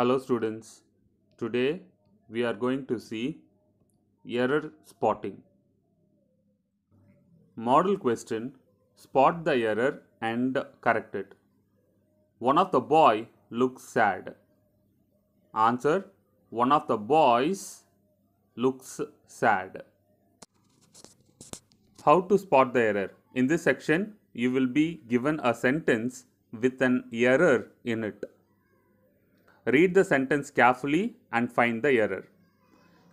Hello students, today we are going to see error spotting. Model question, spot the error and correct it. One of the boy looks sad. Answer, one of the boys looks sad. How to spot the error? In this section, you will be given a sentence with an error in it. Read the sentence carefully and find the error.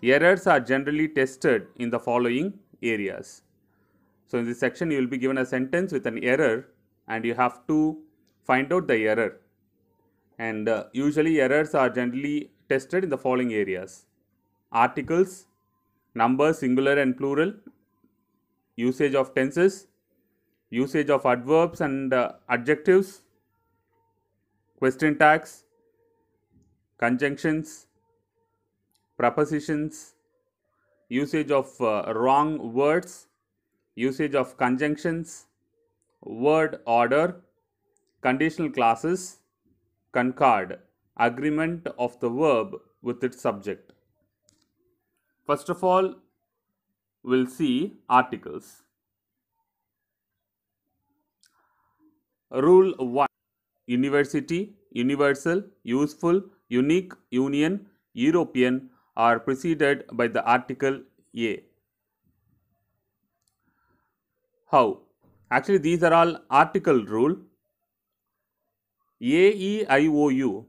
Errors are generally tested in the following areas. So, in this section you will be given a sentence with an error and you have to find out the error. And uh, usually errors are generally tested in the following areas. Articles, numbers singular and plural, usage of tenses, usage of adverbs and uh, adjectives, question tags, conjunctions, prepositions, usage of uh, wrong words, usage of conjunctions, word order, conditional classes, concord, agreement of the verb with its subject. First of all, we'll see articles. Rule 1 University, universal, useful, unique, union, European are preceded by the article A. How? Actually, these are all article rule. AEIOU.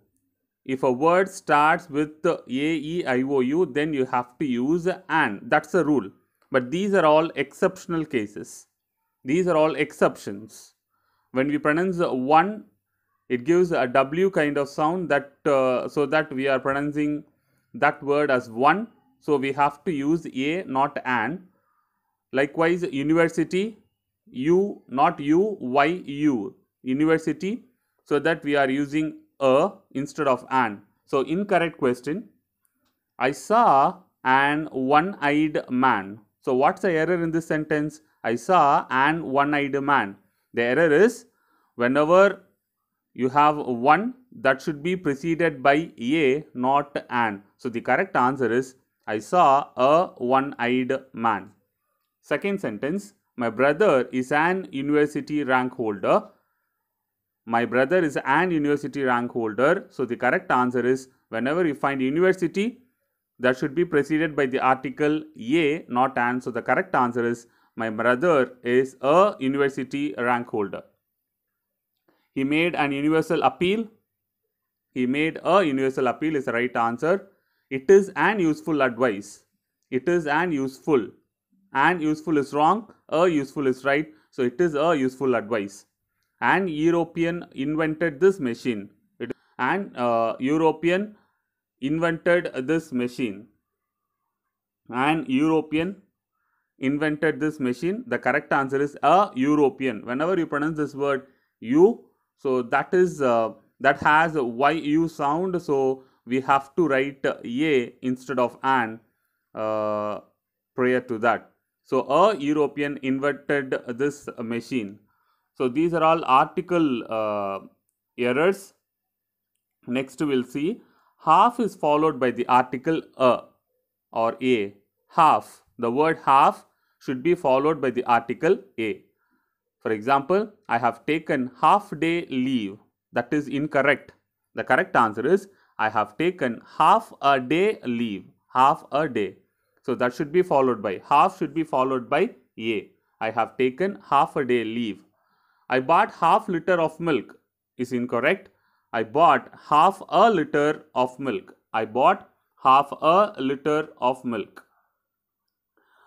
If a word starts with AEIOU, then you have to use AN. That's the rule. But these are all exceptional cases. These are all exceptions. When we pronounce one it gives a w kind of sound that uh, so that we are pronouncing that word as one so we have to use a not an likewise university u not u y u university so that we are using a instead of an so incorrect question i saw an one-eyed man so what's the error in this sentence i saw an one-eyed man the error is whenever you have 1 that should be preceded by a not an. So, the correct answer is I saw a one-eyed man. Second sentence, my brother is an university rank holder. My brother is an university rank holder. So, the correct answer is whenever you find university, that should be preceded by the article a not an. So, the correct answer is my brother is a university rank holder. He made an universal appeal. He made a universal appeal is the right answer. It is an useful advice. It is an useful. An useful is wrong. A useful is right. So it is a useful advice. An European invented this machine. It, an uh, European invented this machine. An European invented this machine. The correct answer is a European. Whenever you pronounce this word, you so that is uh, that has y u sound so we have to write a instead of an uh, prior to that so a european invented this machine so these are all article uh, errors next we'll see half is followed by the article a or a half the word half should be followed by the article a for example, I have taken half day leave. That is incorrect. The correct answer is I have taken half a day leave. Half a day. So that should be followed by half should be followed by a. I have taken half a day leave. I bought half liter of milk is incorrect. I bought half a liter of milk. I bought half a liter of milk.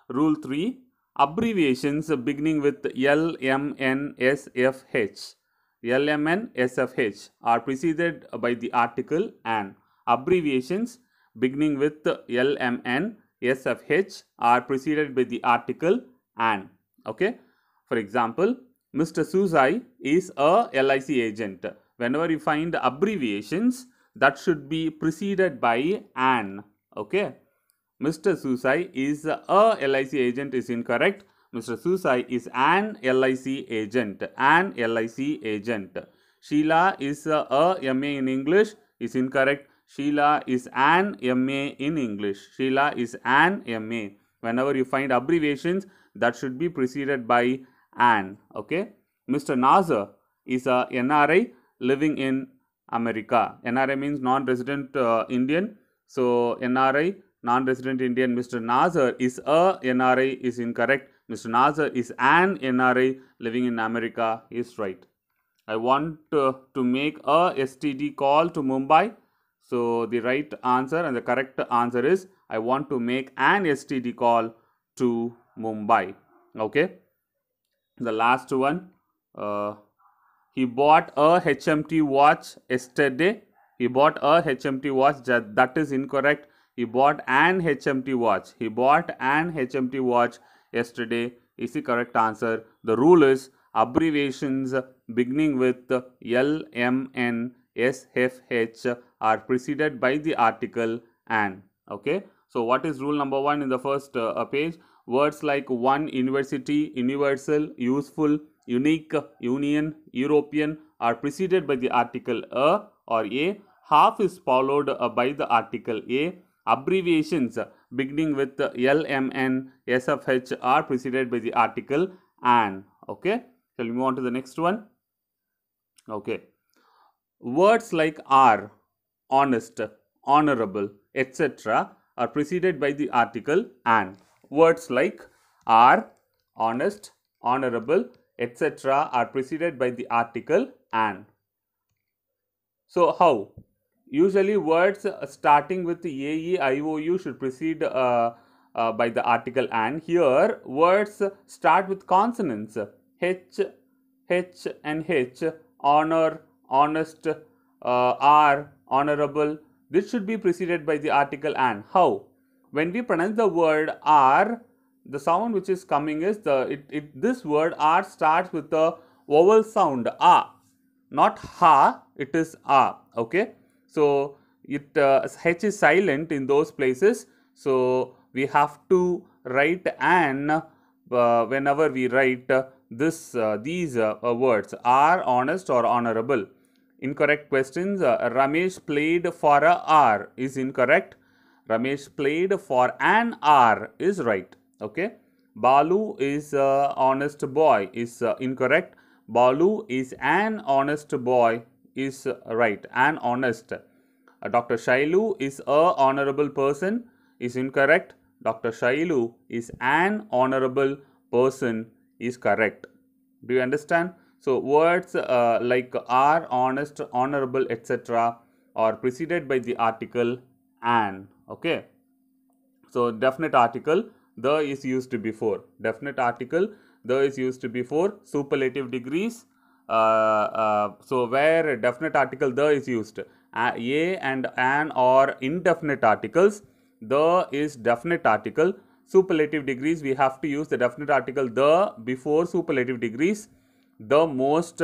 Rule 3 abbreviations beginning with LMNSFH. LMNSFH are preceded by the article AN. Abbreviations beginning with LMNSFH are preceded by the article AN. Okay. For example, Mr. Suzai is a LIC agent. Whenever you find abbreviations, that should be preceded by AN. Okay. Mr. Susai is a LIC agent is incorrect. Mr. Susai is an LIC agent. An LIC agent. Sheila is a MA in English is incorrect. Sheila is an MA in English. Sheila is an MA. Whenever you find abbreviations, that should be preceded by an. Okay. Mr. Nazar is a NRI living in America. NRI means non-resident uh, Indian. So NRI non-resident Indian. Mr. Nazar is a NRI is incorrect. Mr. Nazar is an NRI living in America is right. I want uh, to make a STD call to Mumbai. So the right answer and the correct answer is I want to make an STD call to Mumbai. Okay. The last one. Uh, he bought a HMT watch yesterday. He bought a HMT watch that, that is incorrect. He bought an HMT watch. He bought an HMT watch yesterday. Is the correct answer? The rule is abbreviations beginning with L, M, N, S, F, H are preceded by the article an. Okay. So, what is rule number one in the first uh, uh page? Words like one, university, universal, useful, unique, union, European are preceded by the article a or a. Half is followed uh, by the article a abbreviations beginning with LMN, SFH are preceded by the article AN. Okay. Shall we move on to the next one? Okay. Words like are, honest, honorable, etc. are preceded by the article AN. Words like are, honest, honorable, etc. are preceded by the article AN. So, how? Usually words uh, starting with AE, IOU should precede uh, uh, by the article and. Here words start with consonants H, H and H, honor, honest, uh, R, honorable. This should be preceded by the article and. How? When we pronounce the word R, the sound which is coming is the it, it this word R starts with the vowel sound A, not Ha, it is A, okay? So, it uh, h is silent in those places. So, we have to write an uh, whenever we write uh, this these uh, words are honest or honorable. Incorrect questions uh, Ramesh played for a R is incorrect. Ramesh played for an R is right. Okay. Balu is honest boy is uh, incorrect. Balu is an honest boy is uh, right and honest. Uh, Dr. Shailu is a honorable person is incorrect. Dr. Shailu is an honorable person is correct. Do you understand? So, words uh, like are, honest, honorable, etc. are preceded by the article an. Okay. So, definite article the is used before. Definite article the is used before. Superlative degrees uh, uh, so where definite article the is used, a and an or indefinite articles, the is definite article. Superlative degrees, we have to use the definite article the before superlative degrees, the most,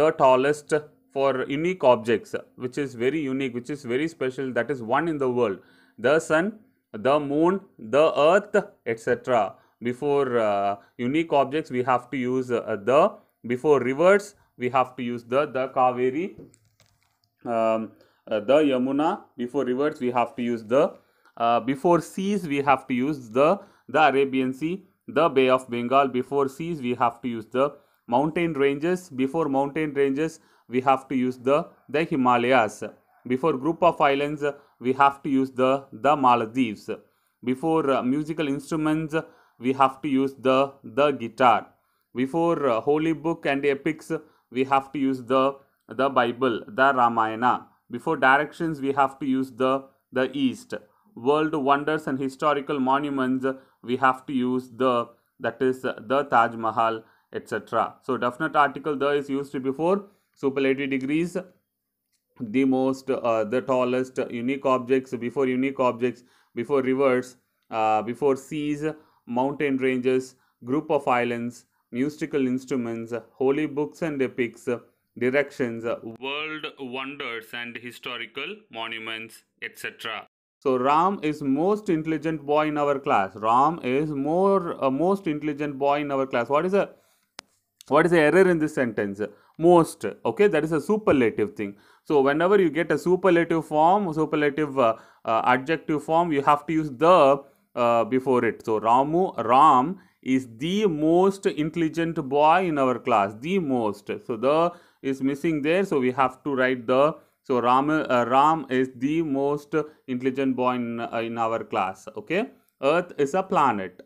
the tallest for unique objects, which is very unique, which is very special, that is one in the world. The sun, the moon, the earth, etc. Before uh, unique objects, we have to use uh, the before rivers, we have to use the, the Kaveri, um, uh, the Yamuna. Before rivers, we have to use the. Uh, before seas, we have to use the, the Arabian Sea, the Bay of Bengal. Before seas, we have to use the mountain ranges. Before mountain ranges, we have to use the, the Himalayas. Before group of islands, we have to use the, the Maldives. Before uh, musical instruments, we have to use the, the guitar before uh, holy book and epics, we have to use the the Bible, the Ramayana. Before directions, we have to use the the East. World wonders and historical monuments, we have to use the that is the Taj Mahal, etc. So definite article the is used before superlative degrees the most uh, the tallest unique objects before unique objects before rivers uh, before seas mountain ranges group of islands musical instruments, holy books and epics, directions, world wonders and historical monuments, etc. So Ram is most intelligent boy in our class. Ram is more uh, most intelligent boy in our class. What is a what is the error in this sentence? Most. Okay, that is a superlative thing. So whenever you get a superlative form, superlative uh, uh, adjective form, you have to use the uh, before it. So Ramu, Ram is the most intelligent boy in our class the most so the is missing there so we have to write the so ram uh, ram is the most intelligent boy in, uh, in our class okay earth is a planet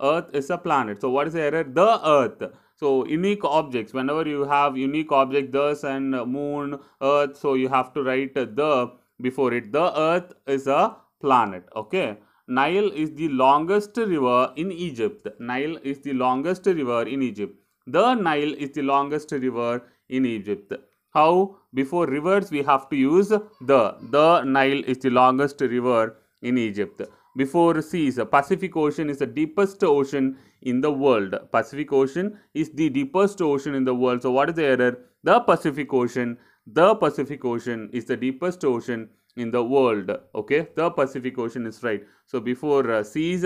earth is a planet so what is the error the earth so unique objects whenever you have unique object the and moon earth so you have to write the before it the earth is a planet okay Nile is the longest river in Egypt. Nile is the longest river in Egypt. The Nile is the longest river in Egypt. How? Before rivers, we have to use the. The Nile is the longest river in Egypt. Before seas, Pacific Ocean is the deepest ocean in the world. Pacific Ocean is the deepest ocean in the world. So, what is the error? The Pacific Ocean. The Pacific Ocean is the deepest ocean in the world okay the pacific ocean is right so before uh, seas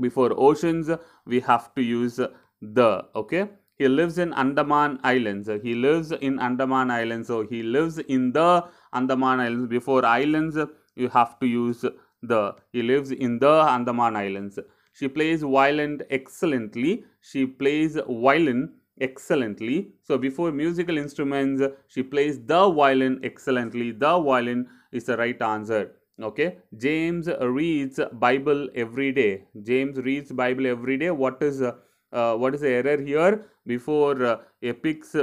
before oceans we have to use the okay he lives in andaman islands he lives in andaman islands so he lives in the andaman islands before islands you have to use the he lives in the andaman islands she plays violin excellently she plays violin excellently. So before musical instruments, she plays the violin excellently. The violin is the right answer. Okay. James reads Bible every day. James reads Bible every day. What is uh, uh, what is the error here? Before uh, epics,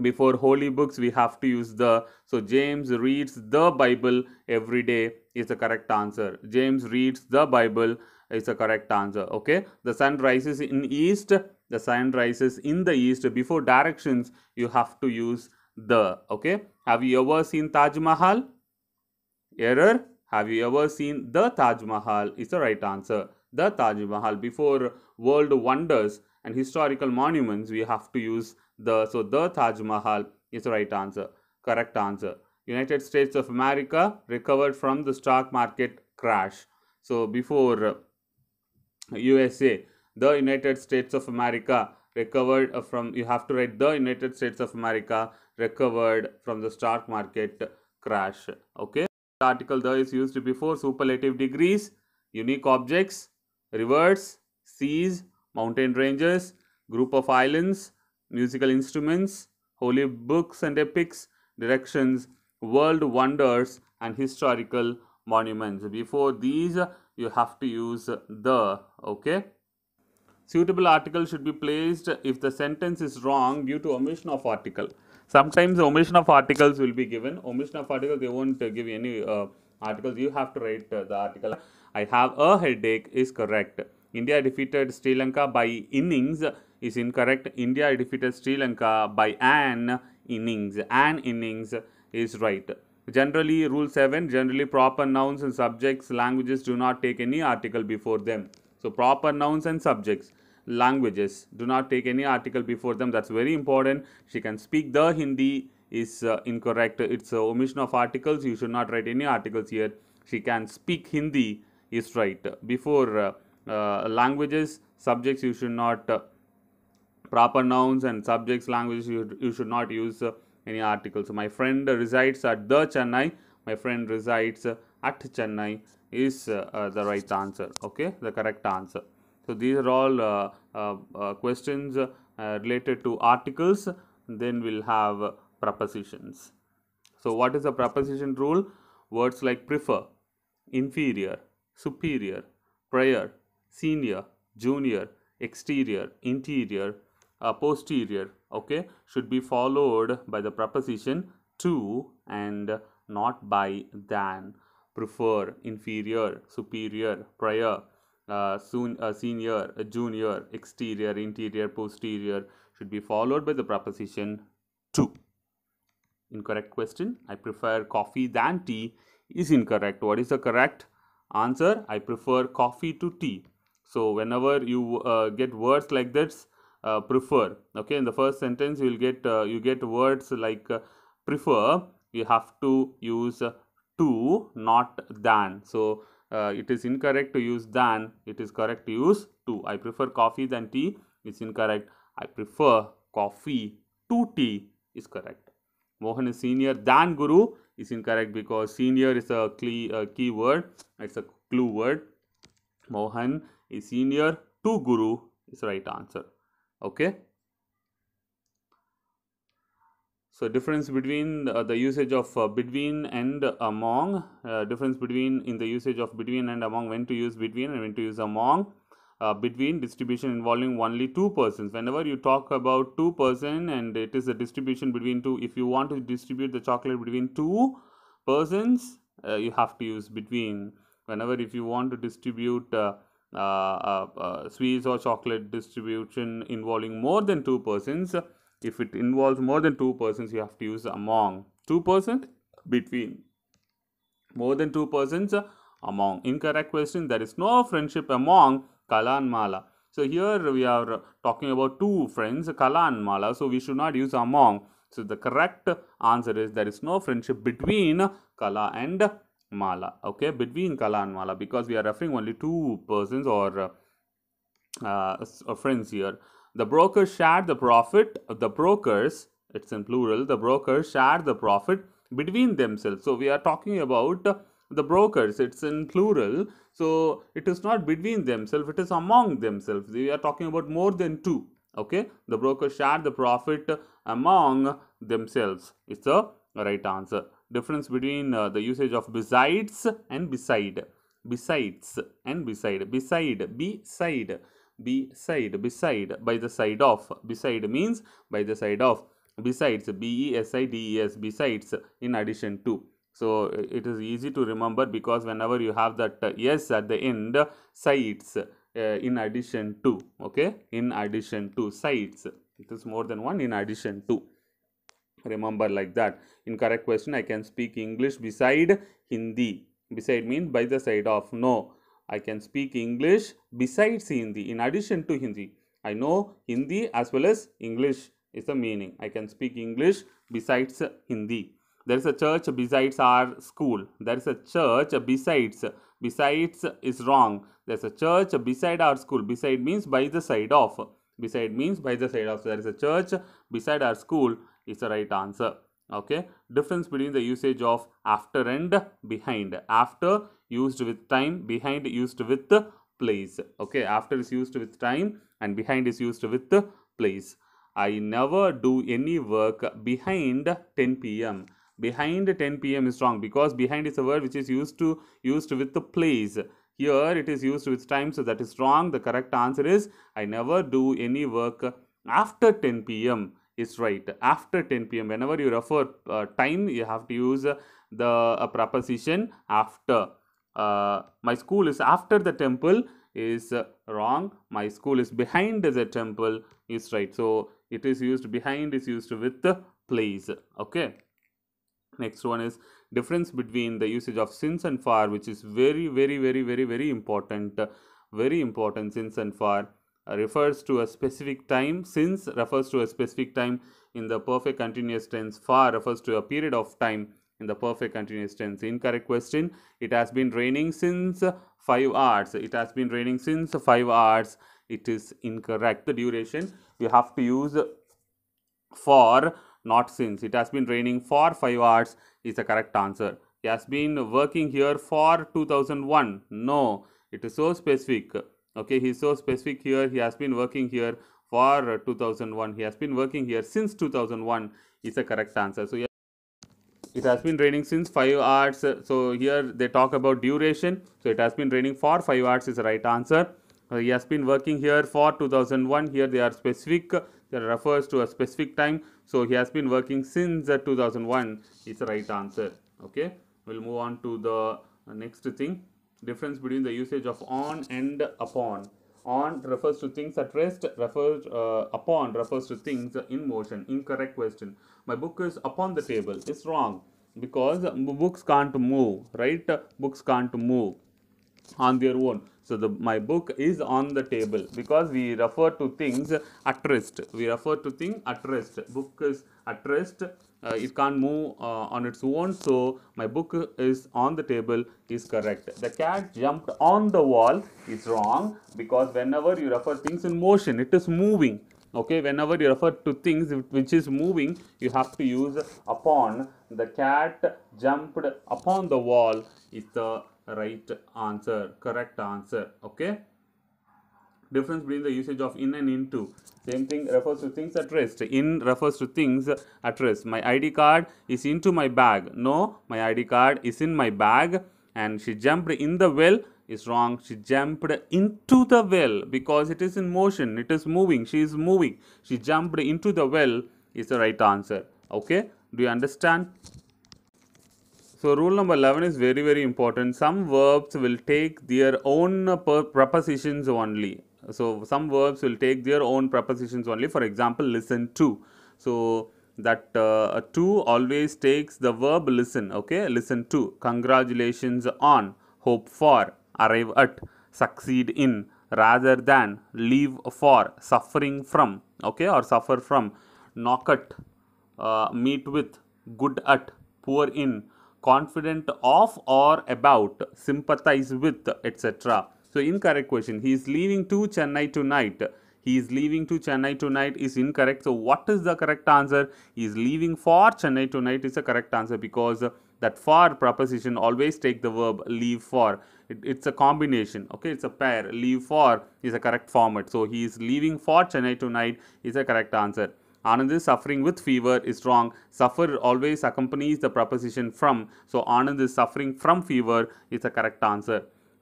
before holy books, we have to use the. So James reads the Bible every day is the correct answer. James reads the Bible is the correct answer. Okay. The sun rises in east the sun rises in the east before directions you have to use the okay have you ever seen taj mahal error have you ever seen the taj mahal is the right answer the taj mahal before world wonders and historical monuments we have to use the so the taj mahal is the right answer correct answer united states of america recovered from the stock market crash so before usa uh, the United States of America recovered uh, from you have to write the United States of America recovered from the stock market crash. Okay. The article the is used before superlative degrees, unique objects, rivers, seas, mountain ranges, group of islands, musical instruments, holy books and epics, directions, world wonders, and historical monuments. Before these, you have to use the. Okay. Suitable article should be placed if the sentence is wrong due to omission of article. Sometimes omission of articles will be given. Omission of article, they won't give you any uh, articles. You have to write uh, the article. I have a headache is correct. India defeated Sri Lanka by innings is incorrect. India defeated Sri Lanka by an innings. An innings is right. Generally, rule 7, generally proper nouns and subjects, languages do not take any article before them. So proper nouns and subjects. Languages. Do not take any article before them. That's very important. She can speak the Hindi is uh, incorrect. It's a omission of articles. You should not write any articles here. She can speak Hindi is right. Before uh, uh, languages, subjects, you should not uh, proper nouns and subjects, languages, you, you should not use uh, any article. So my friend resides at the Chennai. My friend resides uh, at Chennai is uh, the right answer. Okay, the correct answer. So these are all uh, uh, questions related to articles. Then we'll have prepositions. So what is the preposition rule? Words like prefer, inferior, superior, prior, senior, junior, exterior, interior, uh, posterior, okay, should be followed by the preposition to and not by than prefer, inferior, superior, prior, uh, soon, uh, senior, uh, junior, exterior, interior, posterior should be followed by the preposition to. Incorrect question. I prefer coffee than tea is incorrect. What is the correct answer? I prefer coffee to tea. So whenever you uh, get words like this, uh, prefer. Okay, in the first sentence you will get uh, you get words like prefer. You have to use to not than. So, uh, it is incorrect to use than, it is correct to use to. I prefer coffee than tea, it's incorrect. I prefer coffee to tea is correct. Mohan is senior than guru is incorrect because senior is a key, key word, it's a clue word. Mohan is senior to guru is right answer. Okay. So difference between uh, the usage of uh, between and among, uh, difference between in the usage of between and among, when to use between and when to use among, uh, between distribution involving only two persons. Whenever you talk about two person and it is a distribution between two, if you want to distribute the chocolate between two persons, uh, you have to use between. Whenever if you want to distribute uh, sweets or chocolate distribution involving more than two persons, if it involves more than two persons, you have to use among. Two persons between. More than two persons among. Incorrect question. There is no friendship among Kala and Mala. So here we are talking about two friends, Kala and Mala. So we should not use among. So the correct answer is there is no friendship between Kala and Mala. Okay, between Kala and Mala because we are referring only two persons or uh, uh, friends here. The brokers share the profit, the brokers, it's in plural, the brokers share the profit between themselves. So we are talking about the brokers, it's in plural. So it is not between themselves, it is among themselves. We are talking about more than two. Okay, the brokers share the profit among themselves. It's a right answer. Difference between uh, the usage of besides and beside. Besides and beside. Beside, beside beside beside by the side of beside means by the side of besides b e s i d e s besides in addition to so it is easy to remember because whenever you have that yes uh, at the end sides uh, in addition to okay in addition to sides it is more than one in addition to remember like that in correct question i can speak english beside hindi beside means by the side of no I can speak English besides Hindi, in addition to Hindi. I know Hindi as well as English is the meaning. I can speak English besides Hindi. There is a church besides our school. There is a church besides. Besides is wrong. There is a church beside our school. Beside means by the side of. Beside means by the side of. there is a church beside our school is the right answer. Okay. Difference between the usage of after and behind. After used with time, behind used with place. Okay, after is used with time and behind is used with place. I never do any work behind 10 p.m. Behind 10 p.m. is wrong because behind is a word which is used to used with the place. Here it is used with time, so that is wrong. The correct answer is I never do any work after 10 p.m. is right. After 10 p.m. Whenever you refer uh, time, you have to use uh, the uh, preposition after uh, my school is after the temple is wrong my school is behind the temple is right so it is used behind is used with the place okay next one is difference between the usage of since and for which is very very very very very important uh, very important since and for refers to a specific time since refers to a specific time in the perfect continuous tense for refers to a period of time in the perfect continuous tense incorrect question it has been raining since 5 hours it has been raining since 5 hours it is incorrect the duration you have to use for not since it has been raining for 5 hours is the correct answer he has been working here for 2001 no it is so specific okay he is so specific here he has been working here for 2001 he has been working here since 2001 is the correct answer so it has been raining since 5 hours. So here they talk about duration. So it has been raining for 5 hours is the right answer. Uh, he has been working here for 2001. Here they are specific. That refers to a specific time. So he has been working since 2001 is the right answer. Okay. We'll move on to the next thing. Difference between the usage of on and upon. On refers to things at rest. Refers uh, upon refers to things in motion. Incorrect question my book is upon the table it's wrong because books can't move right books can't move on their own so the my book is on the table because we refer to things at rest we refer to thing at rest book is at rest uh, it can't move uh, on its own so my book is on the table is correct the cat jumped on the wall is wrong because whenever you refer things in motion it is moving okay whenever you refer to things which is moving you have to use upon the cat jumped upon the wall is the right answer correct answer okay difference between the usage of in and into same thing refers to things at rest in refers to things at rest my id card is into my bag no my id card is in my bag and she jumped in the well is wrong. She jumped into the well because it is in motion, it is moving, she is moving. She jumped into the well is the right answer. Okay, do you understand? So, rule number 11 is very, very important. Some verbs will take their own prepositions only. So, some verbs will take their own prepositions only. For example, listen to. So, that uh, to always takes the verb listen okay listen to congratulations on hope for arrive at, succeed in, rather than leave for, suffering from, okay, or suffer from, knock at, uh, meet with, good at, poor in, confident of or about, sympathize with, etc. So, incorrect question. He is leaving to Chennai tonight. He is leaving to Chennai tonight is incorrect. So, what is the correct answer? He is leaving for Chennai tonight is the correct answer because that for proposition always take the verb leave for it, it's a combination okay it's a pair leave for is a correct format so he is leaving for chennai tonight is a correct answer Anand is suffering with fever is wrong. Suffer always accompanies the preposition from. So Anand is suffering from fever is the correct answer.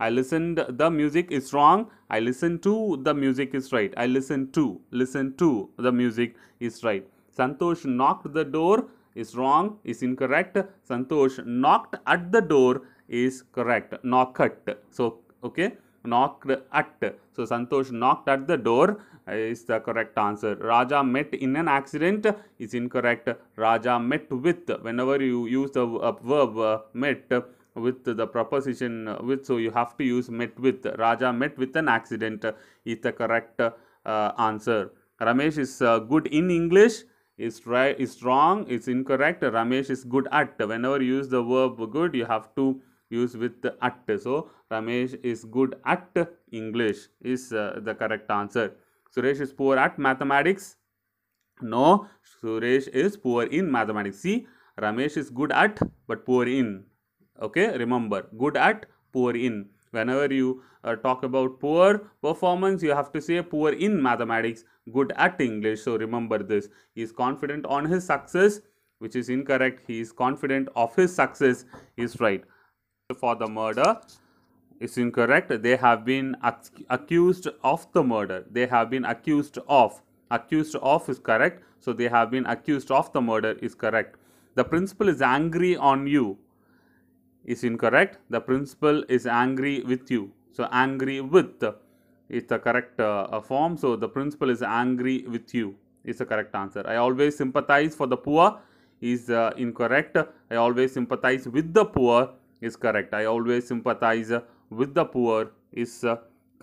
I listened the music is wrong. I listened to the music is right. I listened to listen to the music is right. Santosh knocked the door is wrong is incorrect. Santosh knocked at the door is correct. Knocked. So, okay, knocked at. So, Santosh knocked at the door uh, is the correct answer. Raja met in an accident is incorrect. Raja met with. Whenever you use the uh, verb uh, met with the proposition uh, with, so you have to use met with. Raja met with an accident is the correct uh, answer. Ramesh is uh, good in English is right is wrong is incorrect ramesh is good at whenever you use the verb good you have to used with the at. So, Ramesh is good at English is uh, the correct answer. Suresh is poor at mathematics. No, Suresh is poor in mathematics. See, Ramesh is good at but poor in. Okay, remember good at, poor in. Whenever you uh, talk about poor performance, you have to say poor in mathematics, good at English. So remember this. He is confident on his success, which is incorrect. He is confident of his success is right for the murder is incorrect. They have been accused of the murder. They have been accused of. Accused of is correct. So they have been accused of the murder is correct. The principal is angry on you is incorrect. The principal is angry with you. So angry with is the correct uh, uh form. So the principal is angry with you is the correct answer. I always sympathize for the poor is uh, incorrect. I always sympathize with the poor is correct i always sympathize with the poor is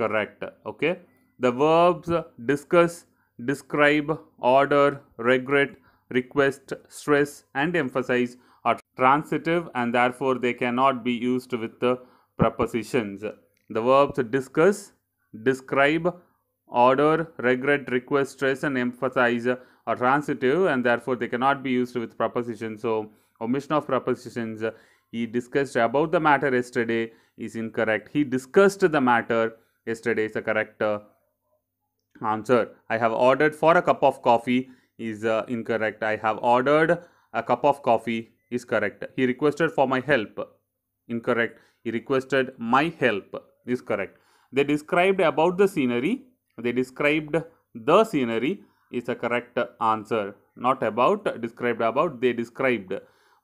correct okay the verbs discuss describe order regret request stress and emphasize are transitive and therefore they cannot be used with the prepositions the verbs discuss describe order regret request stress and emphasize are transitive and therefore they cannot be used with prepositions so omission of prepositions he discussed about the matter yesterday is incorrect. He discussed the matter yesterday is the correct uh, answer. I have ordered for a cup of coffee is uh, incorrect. I have ordered a cup of coffee is correct. He requested for my help incorrect. He requested my help is correct. They described about the scenery. They described the scenery is a correct answer. Not about described about they described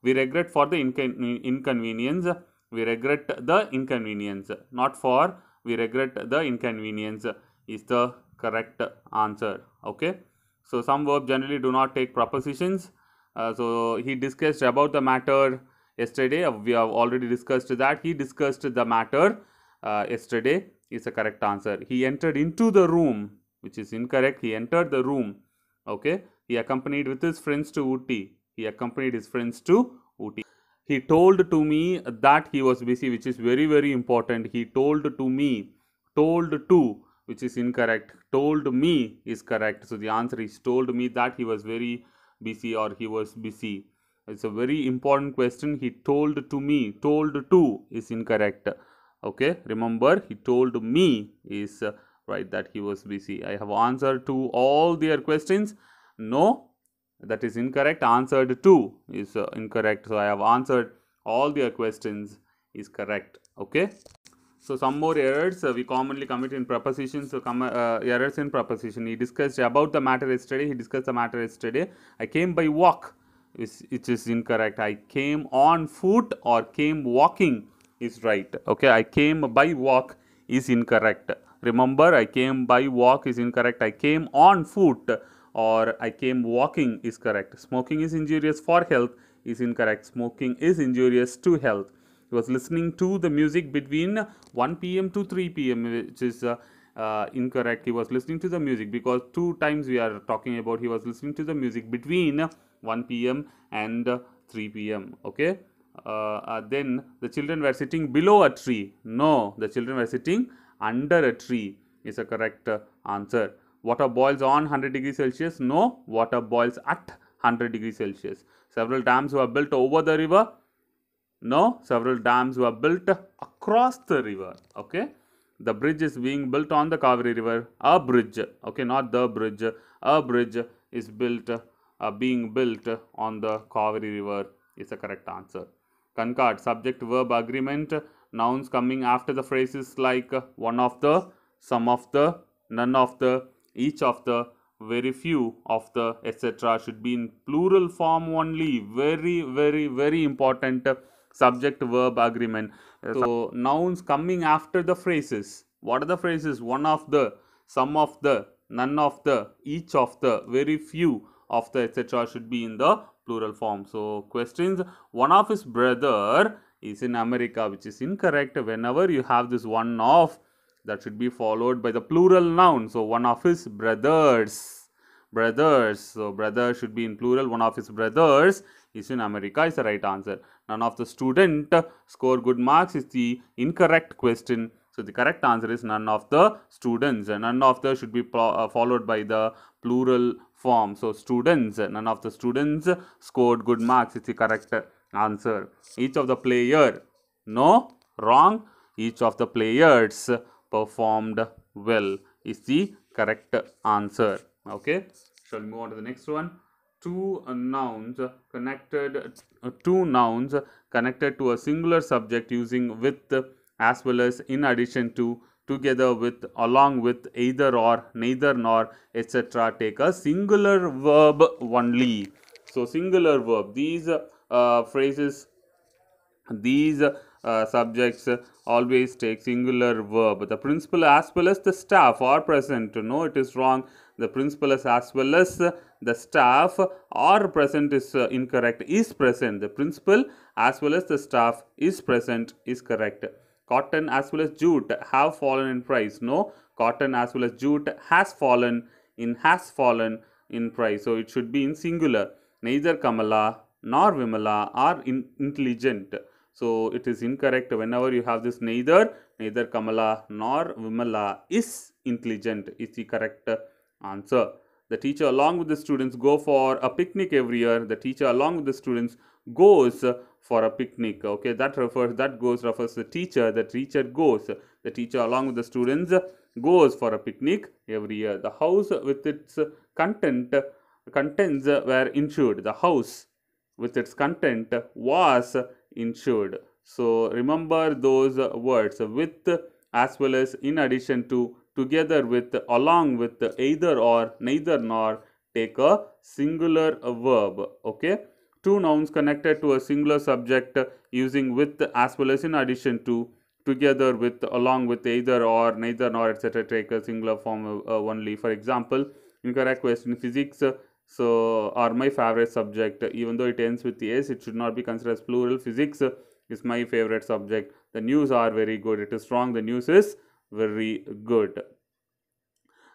we regret for the incon inconvenience. We regret the inconvenience. Not for, we regret the inconvenience is the correct answer. Okay. So, some verbs generally do not take prepositions. Uh, so, he discussed about the matter yesterday. Uh, we have already discussed that. He discussed the matter uh, yesterday is the correct answer. He entered into the room, which is incorrect. He entered the room. Okay. He accompanied with his friends to tea. He accompanied his friends to Ooty. He told to me that he was busy, which is very, very important. He told to me, told to, which is incorrect. Told me is correct. So the answer is told me that he was very busy or he was busy. It's a very important question. He told to me, told to is incorrect. Okay, remember, he told me is right that he was busy. I have answered to all their questions. No, that is incorrect answered 2 is uh, incorrect so i have answered all the questions is correct okay so some more errors uh, we commonly commit in prepositions so uh, errors in preposition he discussed about the matter yesterday he discussed the matter yesterday i came by walk is it is incorrect i came on foot or came walking is right okay i came by walk is incorrect remember i came by walk is incorrect i came on foot or I came walking is correct. Smoking is injurious for health is incorrect. Smoking is injurious to health. He was listening to the music between 1 pm to 3 pm, which is uh, uh, incorrect. He was listening to the music because two times we are talking about he was listening to the music between 1 pm and 3 pm. Okay. Uh, uh, then the children were sitting below a tree. No, the children were sitting under a tree is a correct uh, answer. Water boils on 100 degrees Celsius. No, water boils at 100 degrees Celsius. Several dams were built over the river. No, several dams were built across the river. Okay. The bridge is being built on the Kaveri River. A bridge, okay, not the bridge. A bridge is built, uh, being built on the Kaveri River is the correct answer. Concord. subject, verb, agreement, nouns coming after the phrases like one of the, some of the, none of the, each of the very few of the etc should be in plural form only very very very important uh, subject verb agreement uh, so nouns coming after the phrases what are the phrases one of the some of the none of the each of the very few of the etc should be in the plural form so questions one of his brother is in america which is incorrect whenever you have this one of that should be followed by the plural noun. So, one of his brothers, brothers. So, brother should be in plural. One of his brothers is in America is the right answer. None of the student score good marks is the incorrect question. So, the correct answer is none of the students. None of the should be uh, followed by the plural form. So, students. None of the students scored good marks is the correct answer. Each of the player. No, wrong. Each of the players performed well is the correct answer okay shall we move on to the next one two nouns connected uh, two nouns connected to a singular subject using with as well as in addition to together with along with either or neither nor etc take a singular verb only so singular verb these uh, phrases these uh, subjects always take singular verb. The principal as well as the staff are present. No, it is wrong. The principal as well as the staff are present is uh, incorrect. Is present. The principal as well as the staff is present is correct. Cotton as well as jute have fallen in price. No, cotton as well as jute has fallen in has fallen in price. So it should be in singular. Neither Kamala nor Vimala are in intelligent. So it is incorrect whenever you have this neither, neither Kamala nor Vimala is intelligent is the correct answer. The teacher along with the students go for a picnic every year. The teacher along with the students goes for a picnic. Okay, that refers, that goes refers the teacher. The teacher goes. The teacher along with the students goes for a picnic every year. The house with its content contents were insured. The house with its content was insured. So remember those words with as well as in addition to together with along with either or neither nor take a singular verb okay two nouns connected to a singular subject using with as well as in addition to together with along with either or neither nor etc take a singular form uh, only for example incorrect question physics so are my favorite subject even though it ends with s it should not be considered as plural physics uh, is my favorite subject the news are very good it is strong the news is very good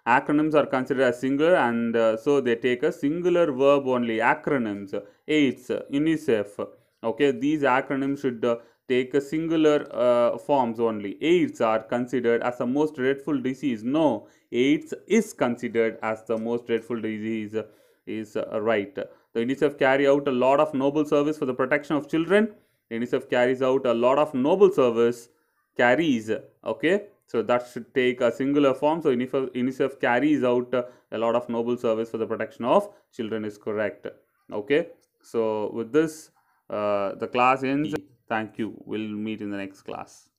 acronyms are considered as singular and uh, so they take a singular verb only acronyms aids unicef okay these acronyms should uh, take a singular uh, forms only aids are considered as the most dreadful disease no aids is considered as the most dreadful disease is uh, right. The UNICEF carry out a lot of noble service for the protection of children. UNICEF carries out a lot of noble service carries. Okay, so that should take a singular form. So UNICEF carries out uh, a lot of noble service for the protection of children is correct. Okay, so with this, uh, the class ends. Thank you. We'll meet in the next class.